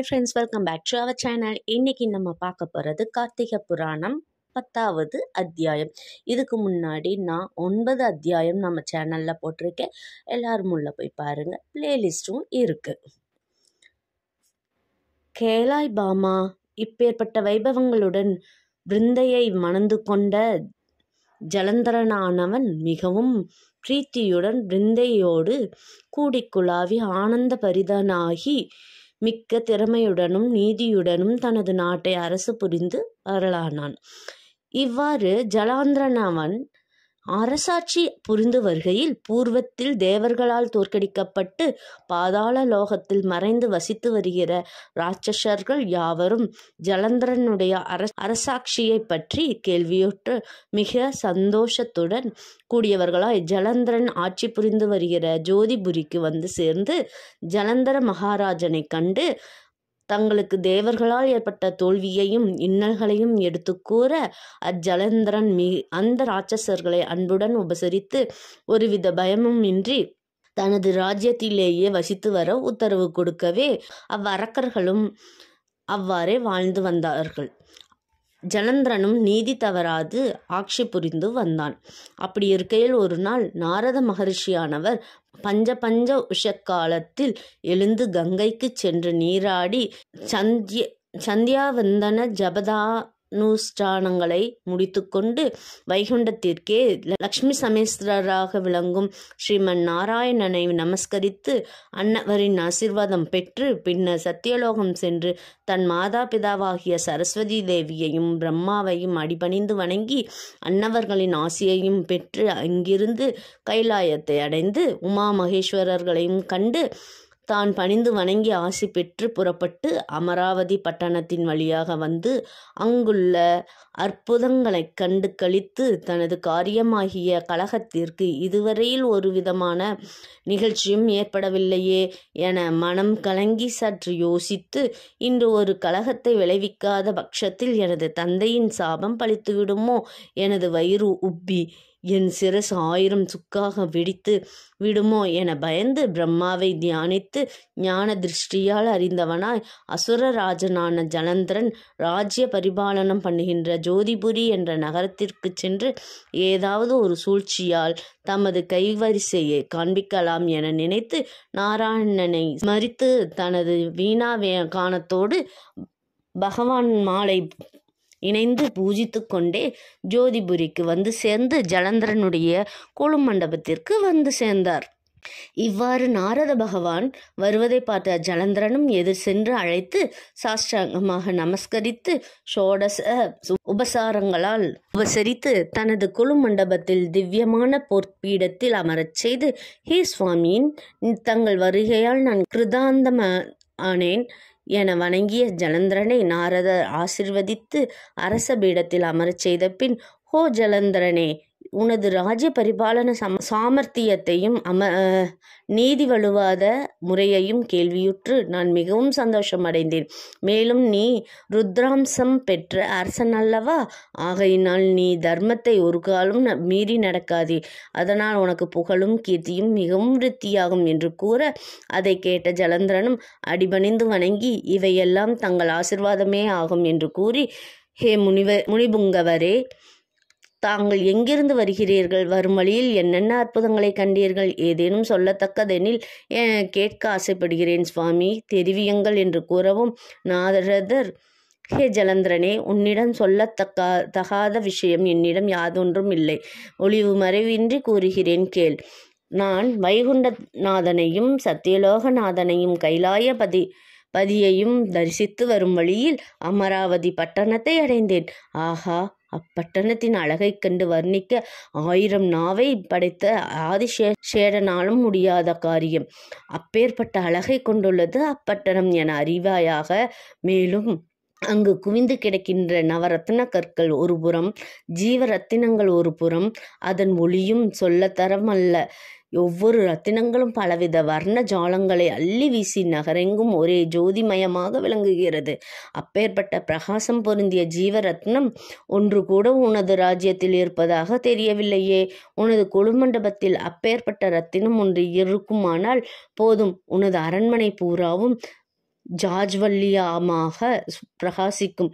Hi friends welcome back to our channel இன்றைக்கி நம்ம பார்க்க போகிறது கார்த்திகை புராணம் பத்தாவது அத்தியாயம் இதுக்கு முன்னாடி நான் ஒன்பது அத்தியாயம் நம்ம சேனலில் போட்டிருக்கேன் எல்லாரும் உள்ள போய் பாருங்கள் பிளேலிஸ்ட்டும் இருக்குது கேலாய் பாமா இப்பேற்பட்ட வைபவங்களுடன் பிருந்தையை மணந்து கொண்ட ஜலந்தரனானவன் மிகவும் பிரீத்தியுடன் கூடி கூடிக்குழாவி ஆனந்த பரிதனாகி மிக்க திறமையுடனும் நீதியுடனும் தனது நாட்டை அரசு புரிந்து வரலானான் இவ்வாறு ஜலாந்திரன் அவன் அரசாட்சி புரிந்து வருகையில் பூர்வத்தில் தேவர்களால் தோற்கடிக்கப்பட்டு பாதாள லோகத்தில் மறைந்து வசித்து வருகிற ராட்சசர்கள் யாவரும் ஜலந்தரனுடைய அரசாட்சியை பற்றி கேள்வியுற்று மிக சந்தோஷத்துடன் கூடியவர்களாய் ஜலந்தரன் ஆட்சி புரிந்து வருகிற ஜோதிபுரிக்கு வந்து சேர்ந்து ஜலந்தர மகாராஜனை கண்டு தங்களுக்கு தேவர்களால் ஏற்பட்ட தோல்வியையும் இன்னல்களையும் எடுத்து கூற அஜலந்தரன் மி அந்த ராட்சசர்களை அன்புடன் உபசரித்து ஒருவித பயமும் இன்றி தனது ராஜ்யத்திலேயே வசித்து வர உத்தரவு கொடுக்கவே அவ்வரக்கர்களும் அவ்வாறே வாழ்ந்து வந்தார்கள் ஜலந்திரனும் நீதி தவறாது ஆட்சி புரிந்து வந்தான் அப்படி இருக்கையில் ஒரு நாள் நாரத மகர்ஷியானவர் பஞ்ச பஞ்ச உஷக்காலத்தில் எழுந்து கங்கைக்கு சென்று நீராடி சந்திய சந்தியாவந்தன ஜபதா அனுஷ்டானங்களை முடித்துக்கொண்டு வைகுண்டத்திற்கே லக்ஷ்மி சமேஸ்வரராக விளங்கும் ஸ்ரீமன் நாராயணனை நமஸ்கரித்து அன்னவரின் ஆசிர்வாதம் பெற்று பின்னர் சத்தியலோகம் சென்று தன் மாதா பிதாவாகிய சரஸ்வதி தேவியையும் பிரம்மாவையும் அடிபணிந்து வணங்கி அன்னவர்களின் ஆசியையும் பெற்று அங்கிருந்து கைலாயத்தை அடைந்து உமா மகேஸ்வரர்களையும் கண்டு தான் பணிந்து வணங்கி ஆசி பெற்று புறப்பட்டு அமராவதி பட்டணத்தின் வழியாக வந்து அங்குள்ள அற்புதங்களைக் கண்டு கழித்து தனது காரியமாகிய கழகத்திற்கு இதுவரையில் ஒரு விதமான நிகழ்ச்சியும் ஏற்படவில்லையே என மனம் கலங்கி சற்று யோசித்து இன்று ஒரு கழகத்தை விளைவிக்காத பட்சத்தில் எனது தந்தையின் சாபம் பழித்துவிடுமோ எனது வயிறு உப்பி என் சிரசு ஆயிரம் சுக்காக வெடித்து விடுமோ என பயந்து பிரம்மாவை தியானித்து ஞான திருஷ்டியால் அறிந்தவனாய் அசுரராஜனான ஜலந்திரன் ராஜ்ய பரிபாலனம் பண்ணுகின்ற ஜோதிபுரி என்ற நகரத்திற்கு சென்று ஏதாவது ஒரு சூழ்ச்சியால் தமது கைவரிசையை காண்பிக்கலாம் என நினைத்து நாராயணனை மறித்து தனது வீணாவே காணத்தோடு பகவான் மாலை இணைந்து பூஜித்து கொண்டே ஜோதிபுரிக்கு வந்து சேர்ந்து ஜலந்தரனுடைய கொழு மண்டபத்திற்கு வந்து சேர்ந்தார் இவ்வாறு நாரத பகவான் வருவதை பார்த்த ஜலந்தரனும் எதிர் சென்று அழைத்து சாஷ்டாங்கமாக நமஸ்கரித்து ஷோடச உபசாரங்களால் உபசரித்து தனது குழு மண்டபத்தில் திவ்யமான பொற்பீடத்தில் அமரச் செய்து ஹே சுவாமியின் தங்கள் வருகையால் நான் கிருதாந்தம் ஆனேன் என வணங்கிய ஜலந்திரனை நாரதர் ஆசிர்வதித்து அரச பீடத்தில் அமரச் செய்த பின் ஹோ ஜலந்திரனே உனது ராஜ்ய பரிபாலன சம சாமர்த்தியத்தையும் அம நீதி வலுவாத முறையையும் கேள்வியுற்று நான் மிகவும் சந்தோஷம் அடைந்தேன் மேலும் நீ ருத்ராம்சம் பெற்ற அரசன் அல்லவா ஆகையினால் நீ தர்மத்தை ஒரு காலம் மீறி நடக்காதே அதனால் உனக்கு புகழும் கீர்த்தியும் மிகவும் விருத்தியாகும் என்று கூற அதை கேட்ட ஜலந்திரனும் அடிபணிந்து வணங்கி இவையெல்லாம் தங்கள் ஆசிர்வாதமே ஆகும் என்று கூறி ஹே முனிவ முனிபுங்கவரே தாங்கள் எங்கிருந்து வருகிறீர்கள் வரும் வழியில் என்னென்ன அற்புதங்களை கண்டீர்கள் ஏதேனும் சொல்லத்தக்கதெனில் கேட்க ஆசைப்படுகிறேன் சுவாமி தெரிவியுங்கள் என்று கூறவும் நாதரதர் ஹே ஜலந்திரனே உன்னிடம் சொல்லத்தக்கா தகாத விஷயம் என்னிடம் யாதொன்றும் இல்லை ஒளிவு மறைவின்றி கூறுகிறேன் கேள் நான் வைகுண்டநாதனையும் சத்தியலோகநாதனையும் கைலாயபதி பதியையும் தரிசித்து வரும் வழியில் அமராவதி பட்டணத்தை அடைந்தேன் ஆஹா அப்பட்டணத்தின் அழகை கண்டு வர்ணிக்க ஆயிரம் நாவை படைத்த சேடனாலும் முடியாத காரியம் அப்பேற்பட்ட அழகை கொண்டுள்ளது அப்பட்டணம் என அறிவாயாக மேலும் அங்கு குவிந்து கிடக்கின்ற நவரத்ன கற்கள் ஒரு புறம் ஜீவரத்தினங்கள் ஒரு புறம் அதன் ஒளியும் சொல்லத்தரமல்ல ஒவ்வொரு ரத்தினங்களும் பலவித வர்ண ஜாலங்களை அள்ளி வீசி நகரெங்கும் ஒரே ஜோதிமயமாக விளங்குகிறது அப்பேற்பட்ட பிரகாசம் பொருந்திய ஜீவரத்னம் ஒன்று கூட உனது ராஜ்யத்தில் இருப்பதாக தெரியவில்லையே உனது குழுமண்டபத்தில் அப்பேற்பட்ட ரத்தினம் ஒன்று இருக்குமானால் போதும் உனது அரண்மனை பூராவும் ஜாஜ்வல்லியமாக பிரகாசிக்கும்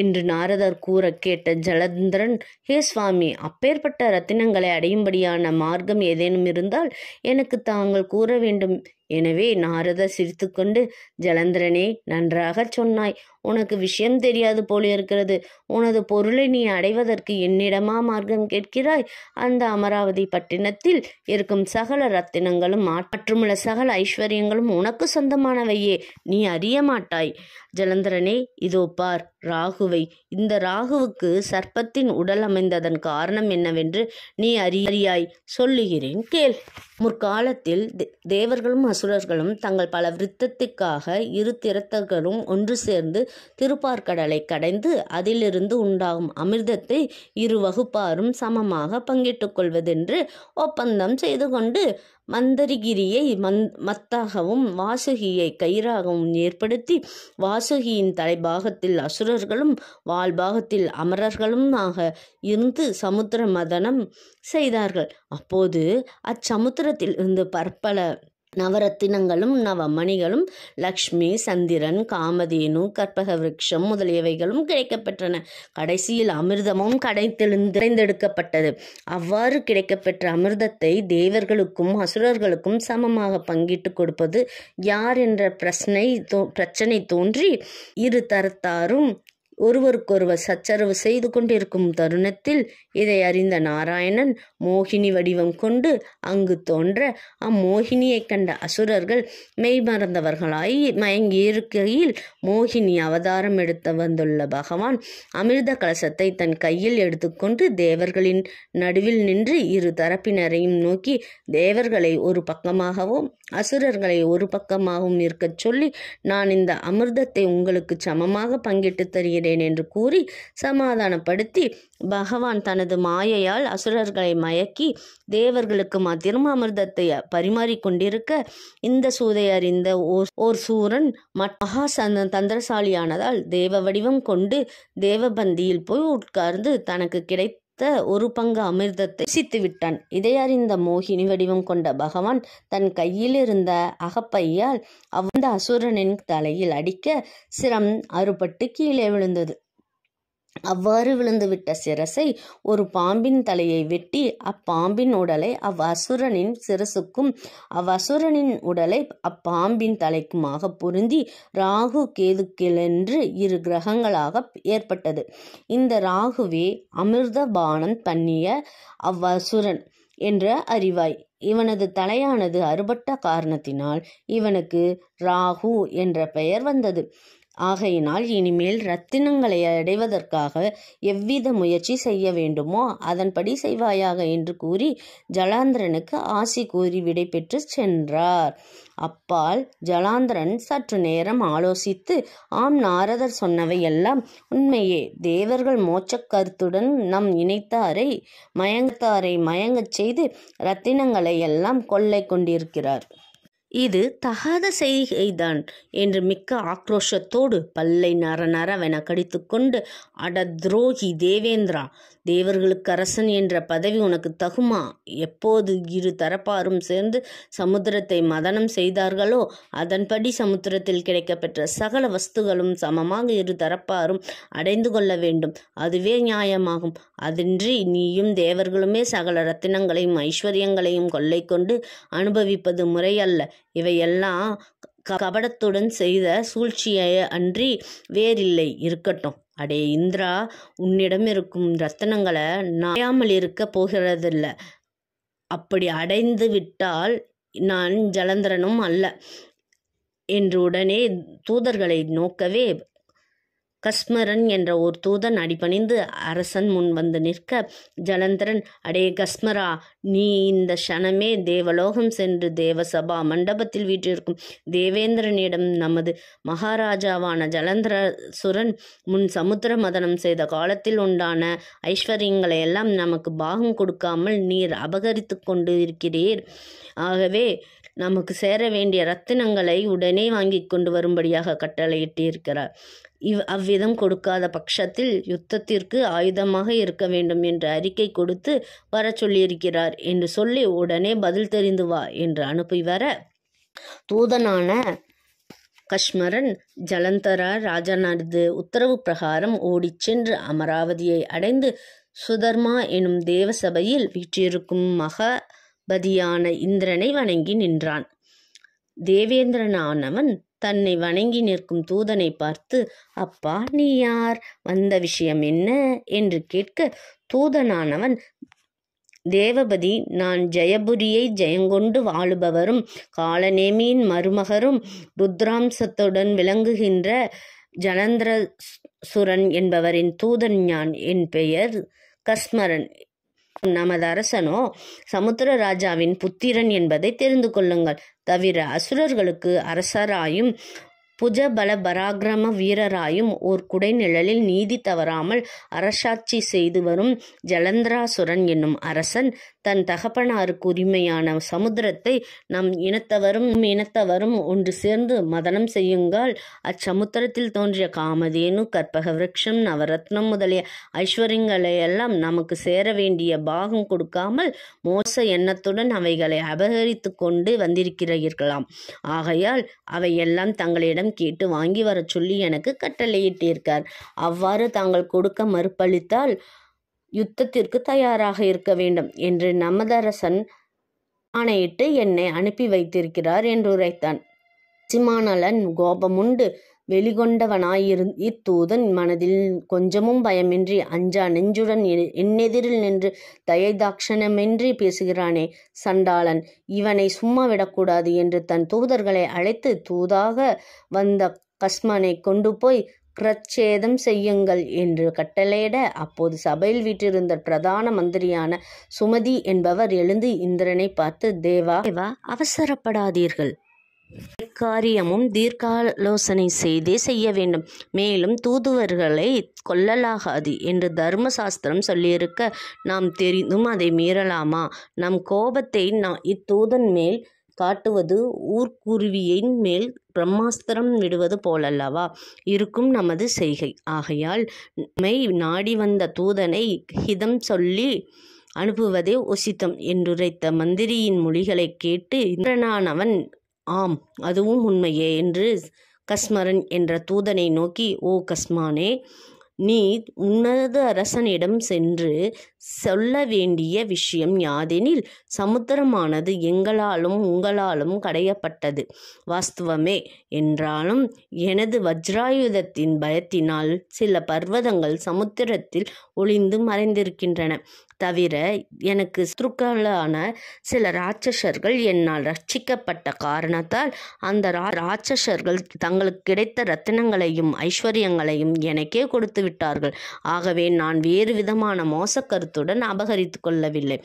என்று நாரதர் கூற கேட்ட ஜலந்திரன் ஹே சுவாமி அப்பேற்பட்ட ரத்தினங்களை அடையும்படியான மார்க்கம் ஏதேனும் இருந்தால் எனக்கு தாங்கள் கூற வேண்டும் எனவே நாரதர் சிரித்துக்கொண்டு ஜலந்திரனே நன்றாக சொன்னாய் உனக்கு விஷயம் தெரியாது போல இருக்கிறது உனது பொருளை நீ அடைவதற்கு என்னிடமா மார்க்கம் கேட்கிறாய் அந்த அமராவதி பட்டினத்தில் இருக்கும் சகல ரத்தினங்களும் மற்றுமுள்ள சகல ஐஸ்வர்யங்களும் உனக்கு சொந்தமானவையே நீ அறிய மாட்டாய் ஜலந்தரனே இதோ பார் ராகுவை இந்த ராகுவுக்கு சர்ப்பத்தின் உடல் அமைந்ததன் காரணம் என்னவென்று நீ அறியாய் சொல்லுகிறேன் கேள் முற்காலத்தில் தேவர்களும் அசுரர்களும் தங்கள் பல விருத்தத்துக்காக இரு திறத்தர்களும் ஒன்று சேர்ந்து திருப்பார்கடலை கடைந்து அதிலிருந்து உண்டாகும் அமிர்தத்தை இரு வகுப்பாரும் சமமாக பங்கிட்டுக் கொள்வதென்று ஒப்பந்தம் செய்து கொண்டு மந்தரிகிரியை மந் மத்தாகவும் வாசுகியை கயிறாகவும் ஏற்படுத்தி வாசுகியின் தலைபாகத்தில் அசுரர்களும் வால்பாகத்தில் அமரர்களும் ஆக இருந்து சமுத்திர மதனம் செய்தார்கள் அப்போது அச்சமுத்திரத்தில் இருந்து பற்பல நவரத்தினங்களும் நவமணிகளும் லக்ஷ்மி சந்திரன் காமதேனு கற்பக விரக்ஷம் முதலியவைகளும் கிடைக்கப்பெற்றன கடைசியில் அமிர்தமும் கடைத்தெழுந்தெடுக்கப்பட்டது அவ்வாறு கிடைக்கப்பெற்ற அமிர்தத்தை தேவர்களுக்கும் அசுரர்களுக்கும் சமமாக பங்கிட்டு கொடுப்பது யார் என்ற பிரச்சனை பிரச்சனை தோன்றி இரு தரத்தாரும் ஒருவருக்கொருவர் சச்சரவு செய்து கொண்டிருக்கும் தருணத்தில் இதை அறிந்த நாராயணன் மோகினி வடிவம் கொண்டு அங்கு தோன்ற அம்மோகினியைக் கண்ட அசுரர்கள் மெய்மறந்தவர்களாய் மயங்கி இருக்கையில் மோகினி அவதாரம் எடுத்து வந்துள்ள பகவான் அமிர்த கலசத்தை தன் கையில் எடுத்துக்கொண்டு தேவர்களின் நடுவில் நின்று இரு தரப்பினரையும் நோக்கி தேவர்களை ஒரு பக்கமாகவும் அசுரர்களை ஒரு பக்கமாகவும் இருக்கச் சொல்லி நான் இந்த அமிர்தத்தை உங்களுக்கு சமமாக பங்கிட்டு தருகிறேன் என்று கூறி சமாதானப்படுத்தி பகவான் தனது மாயையால் அசுரர்களை மயக்கி தேவர்களுக்கு மாத்திரம் அமிர்தத்தை பரிமாறிக்கொண்டிருக்க இந்த சூதை அறிந்த ஓர் ஓர் சூரன் மகா தந்திரசாலியானதால் தேவ வடிவம் கொண்டு தேவபந்தியில் போய் உட்கார்ந்து தனக்கு கிடைத்த கொடுத்த ஒரு பங்கு அமிர்தத்தை சித்து விட்டான் இதை அறிந்த மோகினி வடிவம் கொண்ட பகவான் தன் கையில் இருந்த அகப்பையால் அவந்த அசுரனின் தலையில் அடிக்க சிரம் அறுபட்டு கீழே விழுந்தது அவ்வாறு விழுந்துவிட்ட சிரசை ஒரு பாம்பின் தலையை வெட்டி அப்பாம்பின் உடலை அவ்வசுரனின் சிரசுக்கும் அவ்வசுரனின் உடலை அப்பாம்பின் தலைக்குமாக பொருந்தி ராகு கேதுக்கிலென்று இரு கிரகங்களாக ஏற்பட்டது இந்த ராகுவே அமிர்த பானம் பண்ணிய அவ்வசுரன் என்ற அறிவாய் இவனது தலையானது அறுபட்ட காரணத்தினால் இவனுக்கு ராகு என்ற பெயர் வந்தது ஆகையினால் இனிமேல் ரத்தினங்களை அடைவதற்காக எவ்வித முயற்சி செய்ய வேண்டுமோ அதன்படி செய்வாயாக என்று கூறி ஜலாந்திரனுக்கு ஆசி கூறி விடைபெற்று சென்றார் அப்பால் ஜலாந்திரன் சற்று நேரம் ஆலோசித்து ஆம் நாரதர் சொன்னவையெல்லாம் உண்மையே தேவர்கள் மோட்சக் கருத்துடன் நம் இணைத்தாரை மயங்கத்தாரை மயங்கச் செய்து இரத்தினங்களை எல்லாம் கொள்ளை கொண்டிருக்கிறார் இது தகாத செய்கைதான் என்று மிக்க ஆக்ரோஷத்தோடு பல்லை நர நரவென கடித்துக்கொண்டு அட துரோகி தேவேந்திரா தேவர்களுக்கு அரசன் என்ற பதவி உனக்கு தகுமா எப்போது இரு தரப்பாரும் சேர்ந்து சமுத்திரத்தை மதனம் செய்தார்களோ அதன்படி சமுத்திரத்தில் கிடைக்கப்பெற்ற சகல வஸ்துகளும் சமமாக இரு தரப்பாரும் அடைந்து கொள்ள வேண்டும் அதுவே நியாயமாகும் அதின்றி நீயும் தேவர்களுமே சகல ரத்தினங்களையும் ஐஸ்வர்யங்களையும் கொள்ளை கொண்டு அனுபவிப்பது முறையல்ல இவையெல்லாம் கபடத்துடன் செய்த சூழ்ச்சியை அன்றி வேறில்லை இருக்கட்டும் அடே இந்திரா உன்னிடம் இருக்கும் ரத்தனங்களை நாயாமல் இருக்க போகிறதில்ல அப்படி அடைந்து விட்டால் நான் ஜலந்தரனும் அல்ல என்று உடனே தூதர்களை நோக்கவே கஸ்மரன் என்ற ஒரு தூதன் அடிபணிந்து அரசன் முன் வந்து நிற்க ஜலந்தரன் அடே கஸ்மரா நீ இந்த க்ஷணமே தேவலோகம் சென்று தேவசபா மண்டபத்தில் வீற்றிருக்கும் தேவேந்திரனிடம் நமது மகாராஜாவான ஜலந்தர சுரன் முன் சமுத்திர மதனம் செய்த காலத்தில் உண்டான ஐஸ்வர்யங்களை எல்லாம் நமக்கு பாகம் கொடுக்காமல் நீர் அபகரித்து கொண்டு இருக்கிறீர் ஆகவே நமக்கு சேர வேண்டிய ரத்தினங்களை உடனே வாங்கி கொண்டு வரும்படியாக கட்டளையிட்டிருக்கிறார் இவ் அவ்விதம் கொடுக்காத பட்சத்தில் யுத்தத்திற்கு ஆயுதமாக இருக்க வேண்டும் என்று அறிக்கை கொடுத்து வர சொல்லியிருக்கிறார் என்று சொல்லி உடனே பதில் தெரிந்து வா என்று அனுப்பி வர தூதனான கஷ்மரன் ஜலந்தரா ராஜனது உத்தரவு பிரகாரம் ஓடிச் சென்று அமராவதியை அடைந்து சுதர்மா எனும் தேவசபையில் வீற்றிருக்கும் மகா பதியான இந்திரனை வணங்கி நின்றான் தேவேந்திரனானவன் தன்னை வணங்கி நிற்கும் தூதனை பார்த்து அப்பா நீ யார் வந்த விஷயம் என்ன என்று கேட்க தூதனானவன் தேவபதி நான் ஜெயபுரியை ஜெயங்கொண்டு வாழுபவரும் காலநேமியின் மருமகரும் ருத்ராம்சத்துடன் விளங்குகின்ற ஜனந்திர சுரன் என்பவரின் தூதன் யான் என் பெயர் கஸ்மரன் நமது அரசனோ சமுத்திரராஜாவின் புத்திரன் என்பதை தெரிந்து கொள்ளுங்கள் தவிர அசுரர்களுக்கு அரசராயும் புஜபல பராக்கிரம வீரராயும் ஓர் குடைநிழலில் நீதி தவறாமல் அரசாட்சி செய்து வரும் ஜலந்திராசுரன் என்னும் அரசன் தன் தகப்பனாருக்கு உரிமையான சமுத்திரத்தை நம் இனத்தவரும் இனத்தவரும் ஒன்று சேர்ந்து மதனம் செய்யுங்கால் அச்சமுத்திரத்தில் தோன்றிய காமதேனு கற்பக விரக்ஷம் நவரத்னம் முதலிய ஐஸ்வர்யங்களை எல்லாம் நமக்கு சேர வேண்டிய பாகம் கொடுக்காமல் மோச எண்ணத்துடன் அவைகளை அபகரித்து கொண்டு வந்திருக்கிறீர்களாம் ஆகையால் அவையெல்லாம் தங்களிடம் கேட்டு வாங்கி வர சொல்லி எனக்கு கட்டளையிட்டிருக்கார் அவ்வாறு தாங்கள் கொடுக்க மறுப்பளித்தால் யுத்தத்திற்கு தயாராக இருக்க வேண்டும் என்று நமதரசன் ஆணையிட்டு என்னை அனுப்பி வைத்திருக்கிறார் என்று உரைத்தான் சிமானலன் கோபமுண்டு வெளிகொண்டவனாயிரு இத்தூதன் மனதில் கொஞ்சமும் பயமின்றி அஞ்சா நெஞ்சுடன் என்னெதிரில் நின்று தயதாட்சணமின்றி பேசுகிறானே சண்டாளன் இவனை சும்மா விடக்கூடாது என்று தன் தூதர்களை அழைத்து தூதாக வந்த கஸ்மனை கொண்டு போய் பிரச்சேதம் செய்யுங்கள் என்று கட்டளையிட அப்போது சபையில் வீற்றிருந்த பிரதான மந்திரியான சுமதி என்பவர் எழுந்து இந்திரனை பார்த்து தேவா தேவா அவசரப்படாதீர்கள் காரியமும் தீர்க்காலோசனை செய்தே செய்ய வேண்டும் மேலும் தூதுவர்களை கொல்லலாகாது என்று தர்மசாஸ்திரம் சொல்லியிருக்க நாம் தெரிந்தும் அதை மீறலாமா நம் கோபத்தை நான் இத்தூதன் மேல் காட்டுவது ஊர்க்குருவியின் மேல் பிரம்மாஸ்திரம் விடுவது போலல்லவா இருக்கும் நமது செய்கை ஆகையால் மெய் நாடி வந்த தூதனை ஹிதம் சொல்லி அனுப்புவதே உசித்தம் என்றுரைத்த மந்திரியின் மொழிகளை கேட்டு இந்திரனானவன் ஆம் அதுவும் உண்மையே என்று கஸ்மரன் என்ற தூதனை நோக்கி ஓ கஸ்மானே நீ உன்னத அரசனிடம் சென்று சொல்ல வேண்டிய விஷயம் யாதெனில் சமுத்திரமானது எங்களாலும் உங்களாலும் கடையப்பட்டது வாஸ்துவமே என்றாலும் எனது வஜ்ராயுதத்தின் பயத்தினால் சில பர்வதங்கள் சமுத்திரத்தில் ஒளிந்து மறைந்திருக்கின்றன தவிர எனக்கு சுருக்களான சில ராட்சசர்கள் என்னால் ரட்சிக்கப்பட்ட காரணத்தால் அந்த ராட்சசர்கள் தங்களுக்கு கிடைத்த ரத்தினங்களையும் ஐஸ்வர்யங்களையும் எனக்கே கொடுத்து விட்டார்கள் ஆகவே நான் வேறு விதமான மோசக்கருத்து நோக்கத்துடன் அபகரித்து கொள்ளவில்லை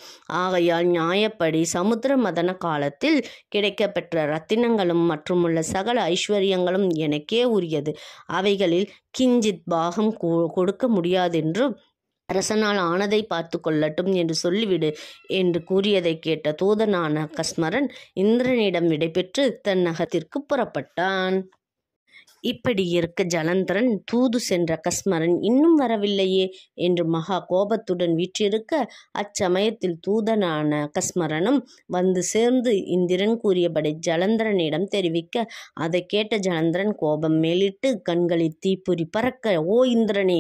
ஆகையால் நியாயப்படி சமுத்திர மதன காலத்தில் கிடைக்கப்பெற்ற ரத்தினங்களும் மற்றுமுள்ள சகல ஐஸ்வர்யங்களும் எனக்கே உரியது அவைகளில் கிஞ்சித் பாகம் கொடுக்க முடியாதென்றும் அரசனால் ஆனதை பார்த்து கொள்ளட்டும் என்று சொல்லிவிடு என்று கூறியதை கேட்ட தூதனான கஸ்மரன் இந்திரனிடம் விடைபெற்று தன் நகத்திற்கு புறப்பட்டான் இப்படி இருக்க ஜலந்தரன் தூது சென்ற கஸ்மரன் இன்னும் வரவில்லையே என்று மகா கோபத்துடன் வீற்றிருக்க அச்சமயத்தில் தூதனான கஸ்மரனும் வந்து சேர்ந்து இந்திரன் கூறியபடி ஜலந்தரனிடம் தெரிவிக்க அதை கேட்ட ஜலந்தரன் கோபம் மேலிட்டு கண்களை தீப்பொறி பறக்க ஓ இந்திரனே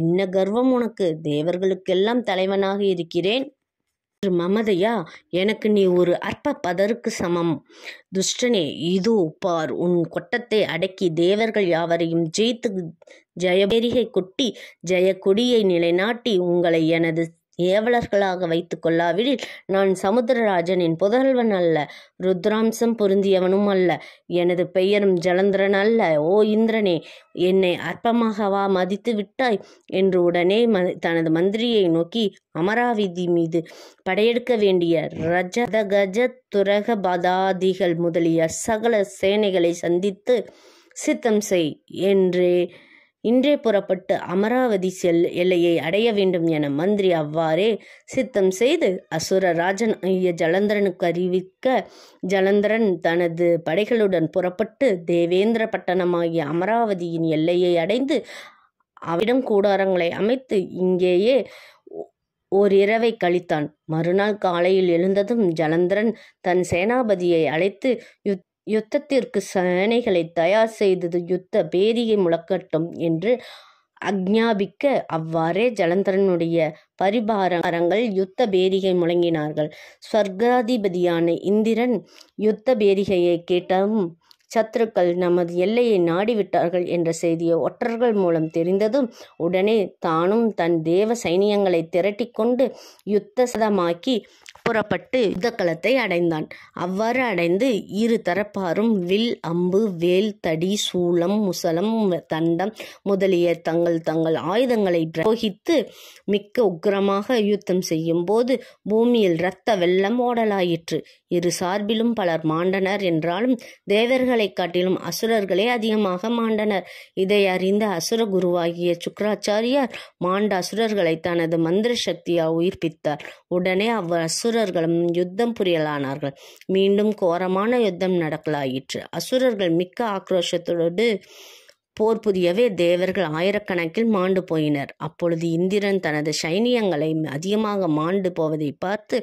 என்ன கர்வம் உனக்கு தேவர்களுக்கெல்லாம் தலைவனாக இருக்கிறேன் சற்று மமதையா எனக்கு நீ ஒரு அற்ப பதருக்கு சமம் துஷ்டனே இதோ பார் உன் கொட்டத்தை அடக்கி தேவர்கள் யாவரையும் ஜெயித்து ஜெயபெரிகை கொட்டி ஜெயக்கொடியை நிலைநாட்டி உங்களை எனது ஏவலர்களாக வைத்து கொள்ளாவிடில் நான் சமுத்திரராஜனின் புதல்வன் அல்ல ருத்ராம்சம் பொருந்தியவனும் அல்ல எனது பெயரும் ஜலந்திரன் அல்ல ஓ இந்திரனே என்னை அற்பமாகவா மதித்து விட்டாய் என்று உடனே ம தனது மந்திரியை நோக்கி அமராவதி மீது படையெடுக்க வேண்டிய ரஜத கஜ துரக பதாதிகள் முதலிய சகல சேனைகளை சந்தித்து சித்தம் செய் என்று இன்றே புறப்பட்டு அமராவதி செல் எல்லையை அடைய வேண்டும் என மந்திரி அவ்வாறே சித்தம் செய்து அசுர ராஜன் ஐய ஜலந்தரனுக்கு அறிவிக்க ஜலந்தரன் தனது படைகளுடன் புறப்பட்டு தேவேந்திர பட்டணமாகிய அமராவதியின் எல்லையை அடைந்து அவிடம் கூடாரங்களை அமைத்து இங்கேயே ஓரிரவை கழித்தான் மறுநாள் காலையில் எழுந்ததும் ஜலந்தரன் தன் சேனாபதியை அழைத்து யுத் யுத்தத்திற்கு சேனைகளை தயார் செய்தது யுத்த பேதியை முழக்கட்டும் என்று அக்ஞாபிக்க அவ்வாறே ஜலந்தரனுடைய பரிபாரங்கள் யுத்த பேரிகை முழங்கினார்கள் ஸ்வர்காதிபதியான இந்திரன் யுத்த பேரிகையை கேட்டதும் சத்துருக்கள் நமது எல்லையை நாடிவிட்டார்கள் என்ற செய்தியை ஒற்றர்கள் மூலம் தெரிந்ததும் உடனே தானும் தன் தேவ சைனியங்களை திரட்டிக்கொண்டு யுத்தசதமாக்கி புறப்பட்டு யுத்தக்களத்தை அடைந்தான் அவ்வாறு அடைந்து இரு தரப்பாரும் வில் அம்பு வேல் தடி சூளம் முசலம் தண்டம் முதலிய தங்கள் தங்கள் ஆயுதங்களை பிரயோகித்து மிக்க உக்கிரமாக யுத்தம் செய்யும் போது பூமியில் இரத்த வெள்ளம் ஓடலாயிற்று இரு சார்பிலும் பலர் மாண்டனர் என்றாலும் தேவர்களை காட்டிலும் அசுரர்களே அதிகமாக மாண்டனர் இதை அறிந்த அசுர குருவாகிய சுக்கராச்சாரியார் மாண்ட அசுரர்களை தனது மந்திர சக்தியாக உயிர்ப்பித்தார் உடனே அவ்வசுர அசுரர்களும் யுத்தம் புரியலானார்கள் மீண்டும் கோரமான யுத்தம் நடக்கலாயிற்று அசுரர்கள் மிக்க ஆக்ரோஷத்தோடு போர் புரியவே தேவர்கள் ஆயிரக்கணக்கில் மாண்டு போயினர் அப்பொழுது இந்திரன் தனது சைனியங்களை அதிகமாக மாண்டு போவதை பார்த்து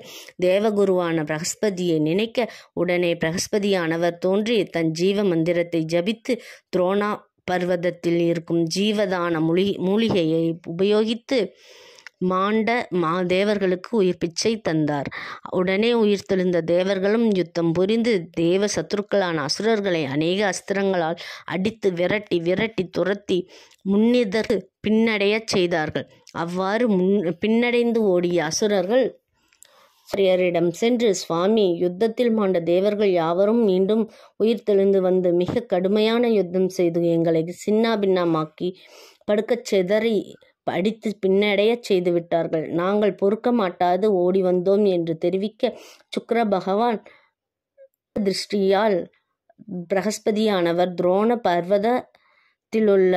தேவகுருவான பிரகஸ்பதியை நினைக்க உடனே பிரகஸ்பதியானவர் தோன்றி தன் ஜீவ மந்திரத்தை ஜபித்து துரோணா பர்வதத்தில் இருக்கும் ஜீவதான மூலி மூலிகையை உபயோகித்து மாண்ட தேவர்களுக்கு உயிர் பிச்சை தந்தார் உடனே உயிர் தெளிந்த தேவர்களும் யுத்தம் புரிந்து தேவ சத்துருக்களான அசுரர்களை அநேக அஸ்திரங்களால் அடித்து விரட்டி விரட்டி துரத்தி முன்னிதற்கு பின்னடையச் செய்தார்கள் அவ்வாறு முன் பின்னடைந்து ஓடிய அசுரர்கள் ஆசிரியரிடம் சென்று சுவாமி யுத்தத்தில் மாண்ட தேவர்கள் யாவரும் மீண்டும் உயிர் தெளிந்து வந்து மிக கடுமையான யுத்தம் செய்து எங்களை சின்னாபின்னமாக்கி படுக்கச் செதறி படித்து பின்னடையச் செய்துவிட்டார்கள். நாங்கள் பொறுக்க மாட்டாது ஓடி வந்தோம் என்று தெரிவிக்க சுக்கர பகவான் திருஷ்டியால் பிரஹஸ்பதியானவர் துரோண பர்வத வீட்டிலுள்ள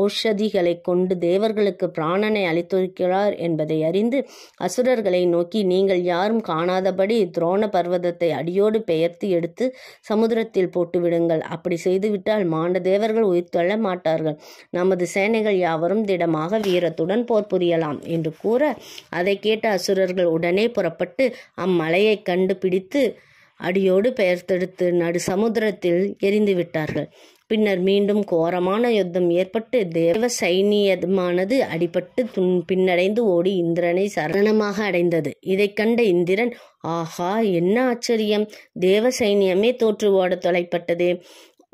ஔஷதிகளை கொண்டு தேவர்களுக்கு பிராணனை அளித்திருக்கிறார் என்பதை அறிந்து அசுரர்களை நோக்கி நீங்கள் யாரும் காணாதபடி துரோண பர்வதத்தை அடியோடு பெயர்த்து எடுத்து சமுதிரத்தில் போட்டுவிடுங்கள் அப்படி செய்துவிட்டால் மாண்ட தேவர்கள் உயிர் மாட்டார்கள் நமது சேனைகள் யாவரும் திடமாக வீரத்துடன் போர் புரியலாம் என்று கூற அதை கேட்ட அசுரர்கள் உடனே புறப்பட்டு அம்மலையை கண்டுபிடித்து அடியோடு பெயர்த்தெடுத்து நடு சமுத்திரத்தில் எரிந்து விட்டார்கள் பின்னர் மீண்டும் கோரமான யுத்தம் ஏற்பட்டு தேவ சைனியமானது அடிபட்டு துன் பின்னடைந்து ஓடி இந்திரனை சரணமாக அடைந்தது இதை கண்ட இந்திரன் ஆஹா என்ன ஆச்சரியம் தேவ சைனியமே தோற்று ஓட தொலைப்பட்டதே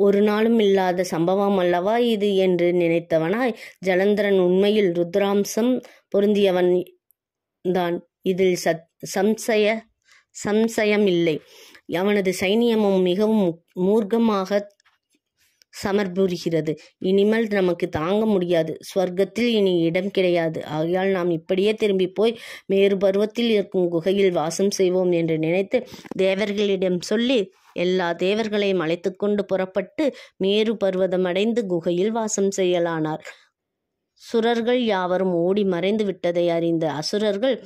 ஒரு நாளும் இல்லாத சம்பவம் அல்லவா இது என்று நினைத்தவனாய் ஜலந்திரன் உண்மையில் ருத்ராம்சம் பொருந்தியவன் தான் இதில் சத் சம்சய சம்சயம் இல்லை அவனது சைனியமும் மிகவும் மூர்க்கமாக சமர்புரிகிறது இனிமேல் நமக்கு தாங்க முடியாது ஸ்வர்க்கத்தில் இனி இடம் கிடையாது ஆகையால் நாம் இப்படியே திரும்பி போய் மேறு பருவத்தில் இருக்கும் குகையில் வாசம் செய்வோம் என்று நினைத்து தேவர்களிடம் சொல்லி எல்லா தேவர்களையும் அழைத்து கொண்டு புறப்பட்டு மேரு அடைந்து குகையில் வாசம் செய்யலானார் சுரர்கள் யாவரும் ஓடி மறைந்து விட்டதை அறிந்த அசுரர்கள்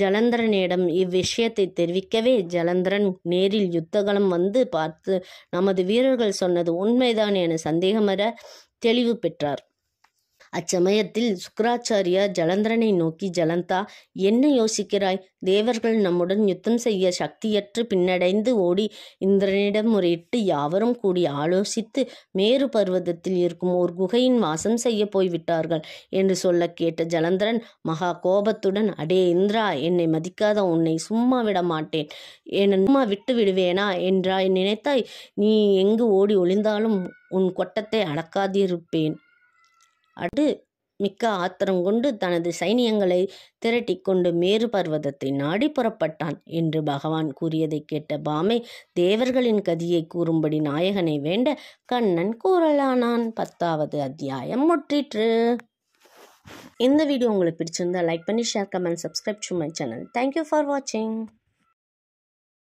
ஜலந்தரனிடம் இவ்விஷயத்தை தெரிவிக்கவே ஜலந்தரன் நேரில் யுத்தகலம் வந்து பார்த்து நமது வீரர்கள் சொன்னது உண்மைதான் என சந்தேகமர தெளிவு பெற்றார் அச்சமயத்தில் சுக்கராச்சாரியா ஜலந்திரனை நோக்கி ஜலந்தா என்ன யோசிக்கிறாய் தேவர்கள் நம்முடன் யுத்தம் செய்ய சக்தியற்று பின்னடைந்து ஓடி இந்திரனிடம் முறையிட்டு யாவரும் கூடி ஆலோசித்து மேறு பர்வதத்தில் இருக்கும் ஒரு குகையின் வாசம் செய்ய போய்விட்டார்கள் என்று சொல்ல கேட்ட ஜலந்திரன் மகா கோபத்துடன் அடே இந்திரா என்னை மதிக்காத உன்னை சும்மா விட மாட்டேன் என்ன சும்மா விட்டு விடுவேனா என்றாய் நினைத்தாய் நீ எங்கு ஓடி ஒளிந்தாலும் உன் கொட்டத்தை அடக்காதிருப்பேன் அடு மிக்க ஆத்திரம் கொண்டு தனது சைனியங்களை திரட்டி கொண்டு மேறு பர்வதத்தை நாடி புறப்பட்டான் என்று பகவான் கூறியதை கேட்ட பாமை தேவர்களின் கதியை கூறும்படி நாயகனை வேண்ட கண்ணன் கூறலானான் பத்தாவது அத்தியாயம் முற்றிற்று இந்த வீடியோ உங்களுக்கு பிடிச்சிருந்தா லைக் பண்ணி share comment subscribe to my channel thank you for வாட்சிங்